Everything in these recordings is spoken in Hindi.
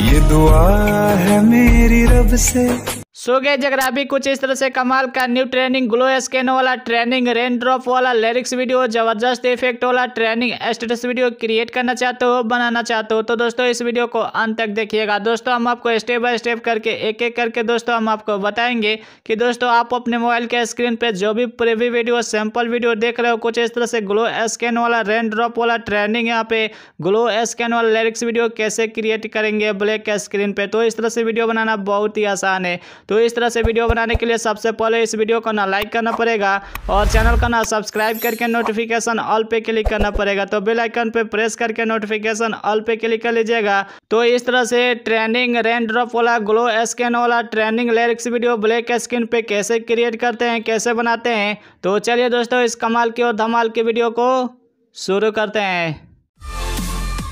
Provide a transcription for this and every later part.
ये दुआ है मेरी रब से सो गए अगर अभी कुछ इस तरह से कमाल का न्यू ट्रेनिंग ग्लो स्कैन वाला ट्रेनिंग रेन ड्रॉप वाला लिरिक्स वीडियो जबरदस्त इफेक्ट वाला ट्रेनिंग स्टेटस वीडियो क्रिएट करना चाहते हो बनाना चाहते हो तो दोस्तों इस वीडियो को अंत तक देखिएगा दोस्तों हम आपको स्टेप बाय स्टेप करके एक एक करके दोस्तों हम आपको बताएंगे कि दोस्तों आप अपने मोबाइल के स्क्रीन पर जो भी प्रेवी वीडियो सैम्पल वीडियो देख रहे हो कुछ इस तरह से ग्लो स्कैन वाला रेन ड्रॉप वाला ट्रेनिंग यहाँ पे ग्लो स्कैन वाला लिरिक्स वीडियो कैसे क्रिएट करेंगे ब्लैक स्क्रीन पर तो इस तरह से वीडियो बनाना बहुत ही आसान है तो इस तरह से वीडियो बनाने के लिए सबसे पहले इस वीडियो को ना लाइक करना पड़ेगा और चैनल को ना सब्सक्राइब करके नोटिफिकेशन ऑल पे क्लिक करना पड़ेगा तो बेल आइकन पे प्रेस करके नोटिफिकेशन ऑल पे क्लिक कर लीजिएगा तो इस तरह से ट्रेंडिंग रेन ड्रॉप वाला ग्लो स्कैन वाला trending lyrics video black screen पे कैसे क्रिएट करते हैं कैसे बनाते हैं तो चलिए दोस्तों इस कमाल की और धमाल की वीडियो को शुरू करते हैं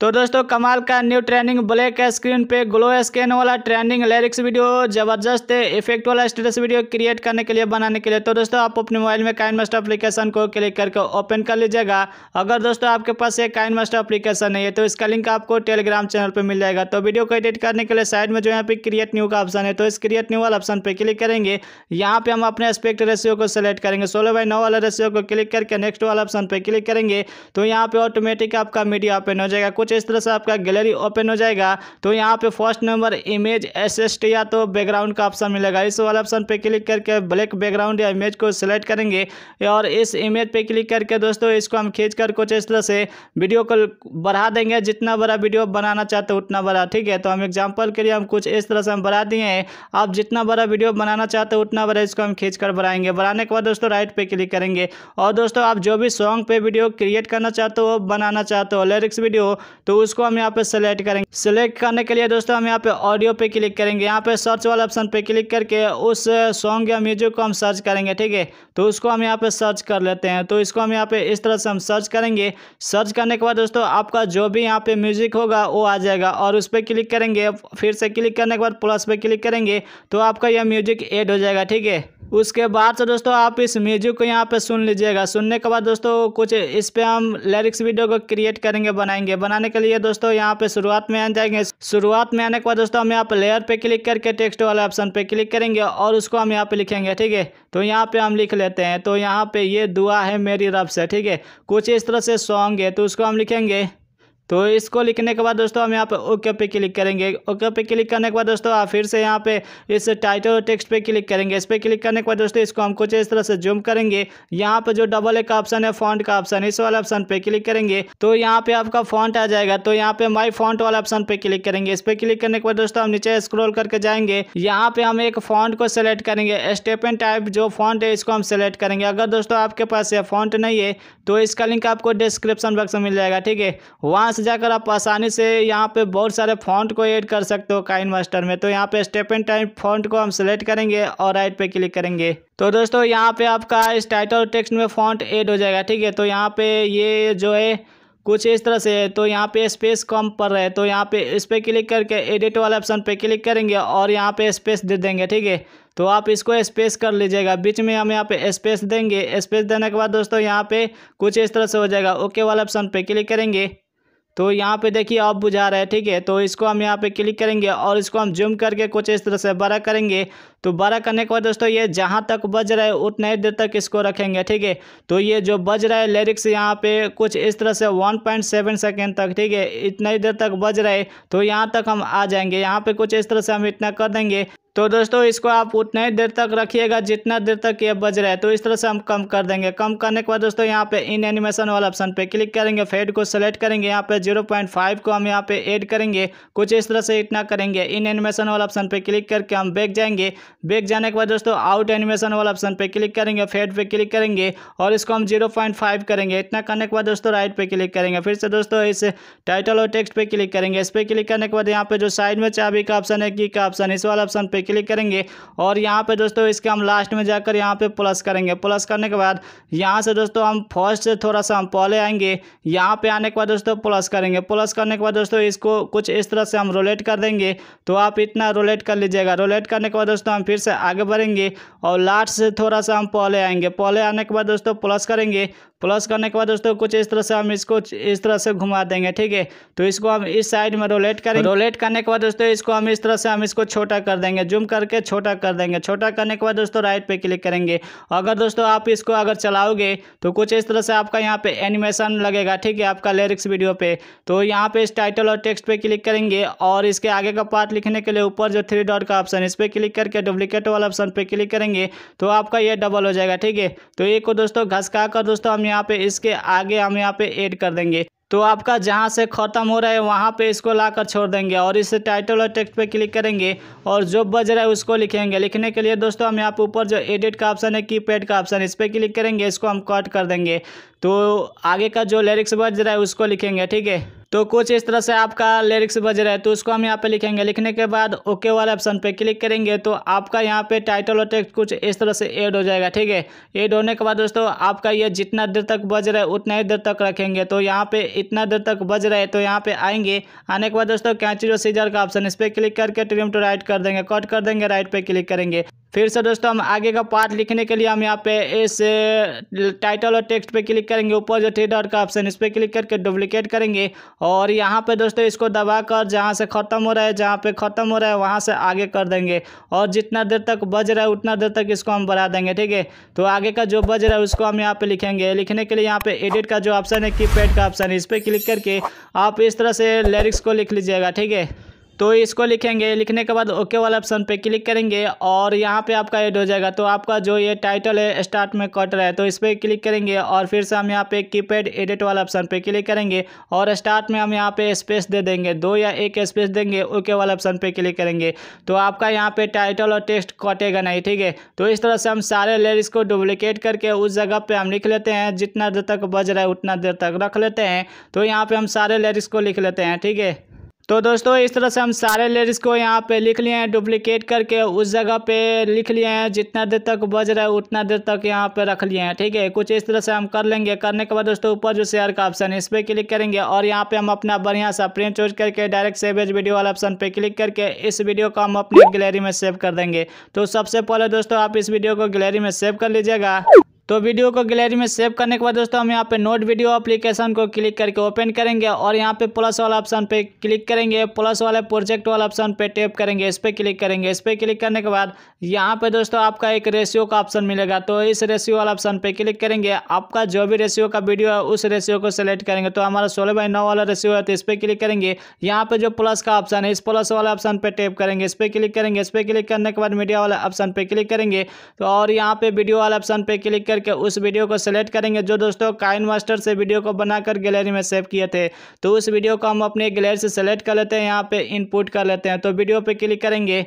तो दोस्तों कमाल का न्यू ट्रेंडिंग ब्लैक स्क्रीन पे ग्लो स्कैन वाला ट्रेंडिंग लिरिक्स वीडियो जबरदस्त इफेक्ट वाला स्टेटस वीडियो क्रिएट करने के लिए बनाने के लिए तो दोस्तों आप अपने मोबाइल में काइन मास्टर अप्लीकेशन को क्लिक करके ओपन कर लीजिएगा अगर दोस्तों आपके पास एक काइन मास्टर अपलीकेशन नहीं है तो इसका लिंक आपको टेलीग्राम चैनल पर मिल जाएगा तो वीडियो को एडिट करने के लिए साइड में जो यहाँ पे क्रिएट न्यू का ऑप्शन है तो इस क्रिएट न्यू वाला ऑप्शन पर क्लिक करेंगे यहाँ पे हम अपने एस्पेक्ट रेशियो को सिलेक्ट करेंगे सोलह बाई नौ वाला रेशियो को क्लिक करके नेक्स्ट वाला ऑप्शन पर क्लिक करेंगे तो यहाँ पे ऑटोमेटिक आपका मीडिया ओपन हो जाएगा कुछ इस तरह से आपका गैलरी ओपन हो जाएगा तो यहाँ पे फर्स्ट नंबर इमेज एस या तो बैकग्राउंड का ऑप्शन मिलेगा इस वाले ऑप्शन पे क्लिक करके ब्लैक बैकग्राउंड या इमेज को सिलेक्ट करेंगे और इस इमेज पे क्लिक करके दोस्तों इसको हम खींच कर कुछ इस तरह से वीडियो को बढ़ा देंगे जितना बड़ा वीडियो बनाना चाहते हो उतना बड़ा ठीक है तो हम एग्जाम्पल के लिए हम कुछ इस तरह से हम बढ़ा दिए हैं आप जितना बड़ा वीडियो बनाना चाहते हो उतना बड़ा इसको हम खींच कर बढ़ाएंगे बढ़ाने के बाद दोस्तों राइट पे क्लिक करेंगे और दोस्तों आप जो भी सॉन्ग पे वीडियो क्रिएट करना चाहते हो बनाना चाहते हो लिरिक्स वीडियो तो उसको हम यहाँ पे सेलेक्ट करेंगे सेलेक्ट करने के लिए दोस्तों हम यहाँ पे ऑडियो पे क्लिक करेंगे यहाँ पे सर्च वाले ऑप्शन पे क्लिक करके उस सॉन्ग या म्यूजिक को हम सर्च करेंगे ठीक है तो उसको हम यहाँ पे सर्च कर लेते हैं तो इसको हम यहाँ पे इस तरह से हम सर्च करेंगे सर्च करने के बाद दोस्तों आपका जो भी यहाँ पे म्यूजिक होगा वो आ जाएगा और उस पर क्लिक करेंगे फिर से क्लिक करने के बाद प्लस पे क्लिक करेंगे तो आपका यह म्यूजिक एड हो जाएगा ठीक है उसके बाद से दोस्तों आप इस म्यूजिक को यहाँ पे सुन लीजिएगा सुनने के बाद दोस्तों कुछ इस पे हम लिरिक्स वीडियो को क्रिएट करेंगे बनाएंगे बनाने के लिए दोस्तों यहाँ पे शुरुआत में आ जाएंगे शुरुआत में आने के बाद दोस्तों हम यहाँ पे लेयर पे क्लिक करके टेक्स्ट वाले ऑप्शन पे क्लिक करेंगे और उसको हम यहाँ पे लिखेंगे ठीक है तो यहाँ पे हम लिख लेते हैं तो यहाँ पे ये दुआ है मेरी रब से ठीक है कुछ इस तरह से सॉन्ग है तो उसको हम लिखेंगे तो इसको लिखने के बाद दोस्तों हम यहाँ पे ओके पे क्लिक करेंगे ओके पे क्लिक करने के बाद दोस्तों आप फिर से यहाँ पे इस टाइटल और टेक्स्ट पे क्लिक करेंगे इस पर क्लिक करने के बाद दोस्तों इसको हम कुछ इस तरह से जूम करेंगे यहाँ पे जो डबल एक ऑप्शन है फॉन्ट का ऑप्शन इस वाले ऑप्शन पे क्लिक करेंगे तो यहाँ पे आपका फॉन्ट आ जाएगा तो यहाँ पे माई फॉन्ट वाला ऑप्शन पे क्लिक करेंगे इस पर क्लिक करने के बाद दोस्तों हम नीचे स्क्रोल करके जाएंगे यहाँ पे हम एक फॉन्ट को सिलेक्ट करेंगे स्टेप एंड टाइप जो फॉन्ट है इसको हम सिलेक्ट करेंगे अगर दोस्तों आपके पास ये फॉन्ट नहीं है तो इसका लिंक आपको डिस्क्रिप्शन बॉक्स में मिल जाएगा ठीक है वहाँ से जाकर आप आसानी से यहाँ पे बहुत सारे फॉन्ट को ऐड कर सकते हो काइन मास्टर में तो यहाँ पे स्टेप एंड टाइम फॉन्ट को हम सेलेक्ट करेंगे और राइट पे क्लिक करेंगे तो दोस्तों यहाँ पे आपका इस टाइटल टेक्स्ट में फॉन्ट ऐड हो जाएगा ठीक है तो यहाँ पे ये जो है कुछ इस तरह से है तो यहाँ पे स्पेस कम पड़ रहा है तो यहाँ पे इस पर क्लिक करके एडिट वाले ऑप्शन पे क्लिक करेंगे और यहाँ पे स्पेस दे देंगे ठीक है तो आप इसको स्पेस कर लीजिएगा बीच में हम यहाँ पे स्पेस देंगे स्पेस देने के बाद दोस्तों यहाँ पे कुछ इस तरह से हो जाएगा ओके वाले ऑप्शन पे क्लिक करेंगे तो यहाँ पे देखिए अब बुझा रहा है ठीक है तो इसको हम यहाँ पे क्लिक करेंगे और इसको हम जूम करके कुछ इस तरह से बड़ा करेंगे तो बड़ा करने के बाद दोस्तों ये जहाँ तक बज रहा है उतने देर तक इसको रखेंगे ठीक है तो ये जो बज रहा है लिरिक्स यहाँ पे कुछ इस तरह से 1.7 सेकेंड तक ठीक है इतना ही देर तक बज रहा है तो यहाँ तक हम आ जाएंगे यहाँ पर कुछ इस तरह से हम इतना कर देंगे तो दोस्तों इसको आप उतना ही देर तक रखिएगा जितना देर तक ये बज रहा है तो इस तरह से हम कम कर देंगे कम करने के बाद दोस्तों यहाँ पे इन एनिमेशन वाला ऑप्शन पे क्लिक करेंगे फेड को सेलेक्ट करेंगे यहाँ पे 0.5 को हम यहाँ पे ऐड करेंगे कुछ इस तरह से इतना करेंगे इन एनिमेशन वाला ऑप्शन पे क्लिक करके हम बैक जाएंगे बैक जाने के बाद दोस्तों आउट एनिमेशन वाला ऑप्शन पे क्लिक करेंगे फेड पे क्लिक करेंगे और इसको हम जीरो करेंगे इतना करने के बाद दोस्तों राइट पे क्लिक करेंगे फिर से दोस्तों इस टाइटल और टेक्स्ट पे क्लिक करेंगे इस पर क्लिक करने के बाद यहाँ पे जो साइड में चाबी का ऑप्शन है की का ऑप्शन इस वाला ऑप्शन पे क्लिक करेंगे और यहाँ पे दोस्तों इसके हम लास्ट में जाकर यहाँ पे प्लस करेंगे प्लस करने के बाद यहाँ से दोस्तों हम फर्स्ट से थोड़ा सा हम पहले आएंगे यहाँ पे आने के बाद दोस्तों प्लस करेंगे प्लस करने के बाद दोस्तों इसको कुछ इस तरह से हम रोलेट कर देंगे तो आप इतना रोलेट कर लीजिएगा रोलेट करने के बाद दोस्तों हम फिर से आगे बढ़ेंगे और लास्ट से थोड़ा सा हम पहले आएंगे पहले आने के बाद दोस्तों प्लस करेंगे प्लस करने के बाद दोस्तों कुछ इस तरह से हम इसको इस तरह से घुमा देंगे ठीक है तो इसको हम इस साइड में रोलेट करेंगे रोलेट करने के बाद दोस्तों इसको हम इस तरह से हम इसको छोटा कर देंगे जूम करके छोटा कर देंगे छोटा करने के बाद दोस्तों राइट पे क्लिक करेंगे अगर दोस्तों आप इसको अगर चलाओगे तो कुछ इस तरह से आपका यहाँ पे एनिमेशन लगेगा ठीक है आपका लिरिक्स वीडियो पे तो यहाँ पे इस टाइटल और टेक्स्ट पे क्लिक करेंगे और इसके आगे का पार्ट लिखने के लिए ऊपर जो थ्री डॉट का ऑप्शन इस पर क्लिक करके डुप्लीकेट वाला ऑप्शन पे क्लिक करेंगे तो आपका ये डबल हो जाएगा ठीक है तो एक को दोस्तों घसका कर दोस्तों हम यहाँ पे इसके आगे हम यहाँ पे ऐड कर देंगे तो आपका जहाँ से ख़त्म हो रहा है वहाँ पे इसको लाकर छोड़ देंगे और इसे टाइटल और टेक्स्ट पे क्लिक करेंगे और जो बज रहा है उसको लिखेंगे लिखने के लिए दोस्तों हम यहाँ पे ऊपर जो एडिट का ऑप्शन है की पैड का ऑप्शन इस पर क्लिक करेंगे इसको हम कट कर देंगे तो आगे का जो लिरिक्स बज रहा है उसको लिखेंगे ठीक है तो कुछ इस तरह से आपका लिरिक्स बज रहा है तो उसको हम यहाँ पे लिखेंगे लिखने के बाद ओके वाले ऑप्शन पे क्लिक करेंगे तो आपका यहाँ पे टाइटल और टेक्स्ट कुछ इस तरह से ऐड हो जाएगा ठीक है ऐड होने के बाद दोस्तों आपका ये जितना देर तक बज रहा है उतना ही देर तक रखेंगे तो यहाँ पे इतना देर तक बज रहा है तो यहाँ पे आएंगे आने के बाद दोस्तों कैंची जो सीजर का ऑप्शन इस पर क्लिक करके ट्रिम टू राइट कर देंगे कट कर देंगे राइट पर क्लिक करेंगे फिर से दोस्तों हम आगे का पार्ट लिखने के लिए हम यहाँ पे इस टाइटल और टेक्स्ट पे क्लिक करेंगे ऊपर जो थ्री डॉट का ऑप्शन इस पर क्लिक करके डुप्लीकेट करेंगे और यहाँ पे दोस्तों इसको दबा कर जहाँ से ख़त्म हो रहा है जहाँ पे ख़त्म हो रहा है वहाँ से आगे कर देंगे और जितना देर तक बज रहा है उतना देर तक इसको हम बढ़ा देंगे ठीक है तो आगे का जो बज रहा है उसको हम यहाँ पर लिखेंगे लिखने के लिए यहाँ पर एडिट का जो ऑप्शन है की का ऑप्शन है इस पर क्लिक करके आप इस तरह से लिरिक्स को लिख लीजिएगा ठीक है तो इसको लिखेंगे लिखने के बाद ओके वाला ऑप्शन पे क्लिक करेंगे और यहाँ पे आपका एड हो जाएगा तो आपका जो ये टाइटल है स्टार्ट में कट रहा है तो इस पर क्लिक करेंगे और फिर से हम यहाँ पे कीपैड एडिट वाला ऑप्शन पे क्लिक करेंगे और स्टार्ट में हम यहाँ पे स्पेस दे देंगे दो या एक स्पेस देंगे ओके वाला ऑप्शन पर क्लिक करेंगे तो आपका यहाँ पर टाइटल और टेक्स्ट कटेगा नहीं ठीक है तो इस तरह से हम सारे लेर को डुप्लीकेट करके उस जगह पर हम लिख लेते हैं जितना देर तक बज रहा है उतना देर तक रख लेते हैं तो यहाँ पर हम सारे लेर को लिख लेते हैं ठीक है तो दोस्तों इस तरह से हम सारे लेडीज़ को यहाँ पे लिख लिए हैं डुप्लीकेट करके उस जगह पे लिख लिए हैं जितना देर तक बज रहा है उतना देर तक यहाँ पे रख लिए हैं ठीक है कुछ इस तरह से हम कर लेंगे करने के बाद दोस्तों ऊपर जो शेयर का ऑप्शन है इस पर क्लिक करेंगे और यहाँ पे हम अपना बढ़िया सा प्रिंट चूज करके डायरेक्ट सेवेज वीडियो वाला ऑप्शन पर क्लिक करके इस वीडियो को हम अपनी गैलरी में सेव कर देंगे तो सबसे पहले दोस्तों आप इस वीडियो को गैलरी में सेव कर लीजिएगा तो वीडियो को गैलरी में सेव करने के बाद दोस्तों हम यहाँ पे नोट वीडियो एप्लीकेशन को क्लिक करके ओपन करेंगे और यहाँ पे प्लस वाला ऑप्शन पे क्लिक करेंगे प्लस वाले प्रोजेक्ट वाला ऑप्शन पे टैप करेंगे इस पर क्लिक करेंगे इस पर क्लिक करने के बाद यहाँ पे दोस्तों आपका एक रेशियो का ऑप्शन मिलेगा तो इस रेशियो वाला ऑप्शन पे क्लिक करेंगे आपका जो भी रेशियो का वीडियो है उस रेशियो को सेलेक्ट करेंगे तो हमारा सोलह बाई नौ वाला रेशियो है तो इस पर क्लिक करेंगे यहाँ पे जो प्लस का ऑप्शन है इस प्लस वाले ऑप्शन पे टैप करेंगे इस पर क्लिक करेंगे इस पर क्लिक करने के बाद मीडिया वाले ऑप्शन पर क्लिक करेंगे तो और यहाँ पे वीडियो वाले ऑप्शन पर क्लिक करके उस वीडियो को सिलेक्ट करेंगे जो दोस्तों काइन मास्टर से वीडियो को बनाकर गैलरी में सेव किए थे तो उस वीडियो को हम अपने गैलरी से सेलेक्ट कर लेते हैं यहाँ पे इनपुट कर लेते हैं तो वीडियो पर क्लिक करेंगे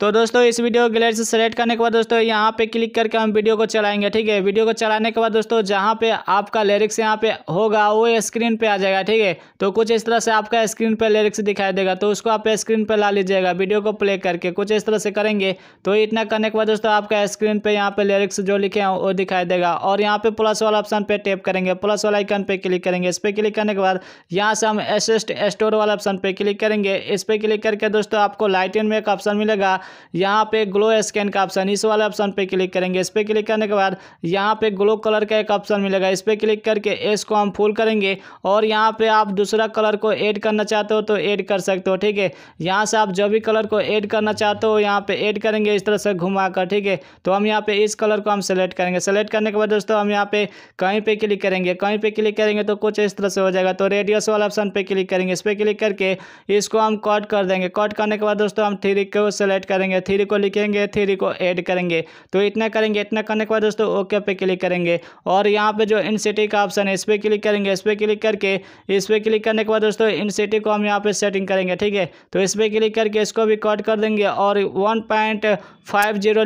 तो दोस्तों इस वीडियो को गैलरी से सेलेक्ट करने के बाद दोस्तों यहाँ पे क्लिक करके हम वीडियो को चलाएंगे ठीक है वीडियो को चलाने के बाद दोस्तों जहाँ पे आपका लिरिक्स यहाँ पे होगा वो स्क्रीन पे आ जाएगा ठीक है तो कुछ इस तरह से आपका स्क्रीन पे लिरिक्स दिखाई देगा तो उसको आप स्क्रीन पर ला लीजिएगा वीडियो को प्ले करके कुछ इस तरह से करेंगे तो इतना करने के बाद दोस्तों आपका स्क्रीन पर यहाँ पर लिरिक्स जो लिखे हैं वो दिखाई देगा और यहाँ पर प्लस वाला ऑप्शन पर टेप करेंगे प्लस वाला आइकन पर क्लिक करेंगे इस पर क्लिक करने के बाद यहाँ से हम एसेस्ट स्टोर वाला ऑप्शन पर क्लिक करेंगे इस पर क्लिक करके दोस्तों आपको लाइटिन में एक ऑप्शन मिलेगा यहाँ पे ग्लो स्कैन का ऑप्शन इस वाले ऑप्शन पे क्लिक करेंगे इस पर क्लिक करने के बाद यहाँ पे ग्लो कलर का एक ऑप्शन मिलेगा इस पर क्लिक करके इसको हम फुल करेंगे और यहाँ पे आप दूसरा कलर को ऐड करना चाहते हो तो ऐड कर सकते हो ठीक है यहाँ से आप जो भी कलर को ऐड करना चाहते हो यहाँ पर ऐड करेंगे इस तरह से घुमा ठीक है तो हम यहाँ पर इस कलर को हम सेलेक्ट करेंगे सेलेक्ट करने के बाद दोस्तों हम यहाँ पर कहीं पर क्लिक करेंगे कहीं पर क्लिक करेंगे तो कुछ इस तरह से हो जाएगा तो रेडियस वाला ऑप्शन पर क्लिक करेंगे इस पर क्लिक करके इसको हम कट कर देंगे कट करने के बाद दोस्तों हम थ्री को सेलेक्ट करेंगे करेंगे थ्री को लिखेंगे थ्री को ऐड करेंगे तो इतना करेंगे इतना करने के बाद दोस्तों ओके पे क्लिक करेंगे और यहाँ पे जो सिटी का ऑप्शन है इस पर क्लिक करेंगे इस पर क्लिक करके इस पर क्लिक करने के बाद दोस्तों सिटी को हम यहाँ पे सेटिंग करेंगे ठीक है तो इस पर क्लिक करके इसको भी कट कर देंगे और वन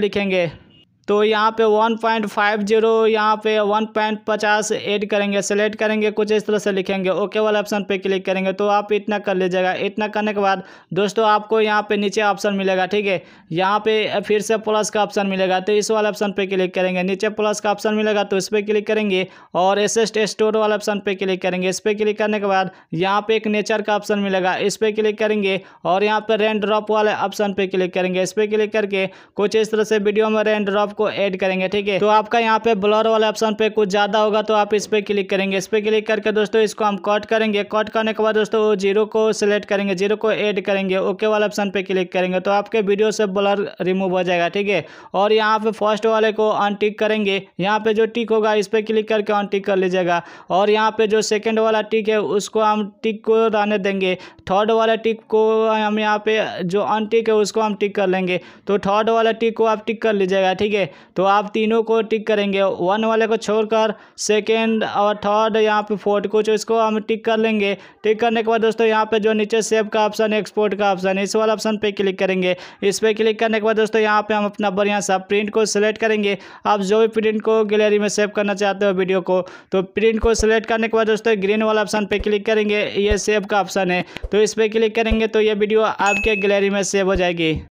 लिखेंगे तो यहाँ पे वन पॉइंट फाइव जीरो यहाँ पे वन पॉइंट पचास एड करेंगे सेलेक्ट करेंगे कुछ इस तरह से लिखेंगे ओके वाले ऑप्शन पे क्लिक करेंगे तो आप इतना कर लीजिएगा इतना करने के बाद दोस्तों आपको यहाँ पे नीचे ऑप्शन मिलेगा ठीक है यहाँ पे फिर से प्लस का ऑप्शन मिलेगा तो इस वाले ऑप्शन पर क्लिक करेंगे नीचे प्लस का ऑप्शन मिलेगा तो इस पर क्लिक करेंगे और एस स्टोर वाले ऑप्शन पर क्लिक करेंगे इस पर क्लिक करने के बाद यहाँ पर एक नेचर का ऑप्शन मिलेगा इस पर क्लिक करेंगे और यहाँ पर रेन ड्रॉप वाले ऑप्शन पर क्लिक करेंगे इस पर क्लिक करके कुछ इस तरह से वीडियो में रेन ड्रॉप आपको ऐड करेंगे ठीक है तो आपका यहाँ पे ब्लर वाले ऑप्शन पे कुछ ज़्यादा होगा तो आप इस पर क्लिक करेंगे इस पर क्लिक करके दोस्तों इसको हम कट करेंगे कट करने के बाद दोस्तों जीरो को सिलेक्ट करेंगे जीरो को एड करेंगे ओके वाले ऑप्शन पर क्लिक करेंगे तो आपके वीडियो से ब्लर रिमूव हो जाएगा ठीक है और यहाँ पे फर्स्ट वाले को अनटिक करेंगे यहाँ पे जो टिक होगा इस पर क्लिक करके अनटिक कर लीजिएगा और यहाँ पे जो सेकेंड वाला टिक है उसको हम टिक को रहने देंगे थर्ड वाला टिक को हम यहाँ पे जो अनटिक है उसको हम टिक कर लेंगे तो थर्ड वाला टिक को आप टिक कर लीजिएगा ठीक है तो आप तीनों को टिक करेंगे वन वाले को छोड़कर सेकेंड और थर्ड यहाँ पे फोर्थ कुछ इसको हम टिक कर लेंगे टिक करने के बाद दोस्तों यहाँ पे जो नीचे सेव का ऑप्शन है एक्सपोर्ट का ऑप्शन इस वाला ऑप्शन पे क्लिक करेंगे इस पर क्लिक करने के बाद दोस्तों यहाँ पे हम अपना बढ़िया सा प्रिंट को सिलेक्ट करेंगे आप जो भी प्रिंट को गैलरी में सेव करना चाहते हो वीडियो को तो प्रिंट को सिलेक्ट करने के बाद दोस्तों ग्रीन वाला ऑप्शन पर क्लिक करेंगे ये सेव का ऑप्शन है तो इस पर क्लिक करेंगे तो ये वीडियो आपके गैलरी में सेव हो जाएगी